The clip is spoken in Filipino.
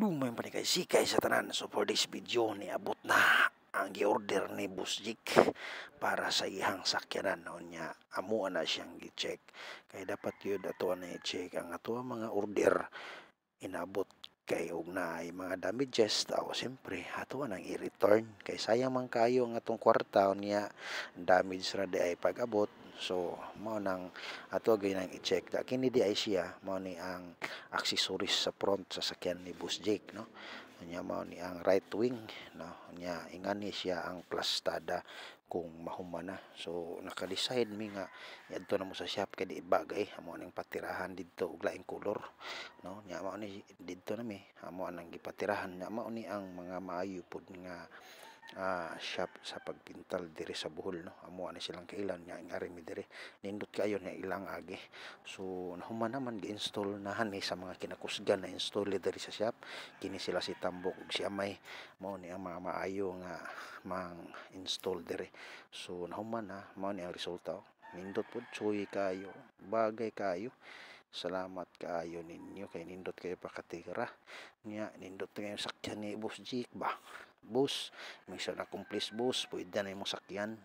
Lumay pa ni kay Sikay sa tanan. So for this video, ni abot na ang gi-order ni Busjik para sa ihang sakyanan noon niya. Amo na siyang gi-check. Kaya dapat yun ato na i-check ang ato mga order inabot kay og naay mga damages tao siyempre ato nang i-return kay sayang man kayo ang atong kwarta niya damage ra di ay pagabot so mao nang ato gay nang i-check da kini di ay siya mao ni ang accessories sa front sa sakyan ni Bus Jake no nya mao ni ang right wing no nya ingani siya ang plastada kung mahuman na. So naka mi nga yadto na mo sa shop kay di bagay amo ning patirahan didto og laing color no nya mao ni didto na mi amo nang gipatirahan nya mao ni ang mga maayo pud nga uh, ah, shop sa pagpintal dire sa buhol no amo ani silang kailan nya nga mi diri nindot kayo nga ilang agi so nahuman naman gi-install nahan ni eh, sa mga kinakusgan na install eh, dire sa shop kini sila si Tambok ug si Amay mao ni ang mga maayo nga mang install dire so nahuman na mao ni ang resulta oh. nindot pud suy kayo bagay kayo salamat kayo ninyo kay nindot kayo pakatira niya nindot kayo sakyan ni Boss Jake ba bus, minsan na accomplice bus, pwede na yung sakyan.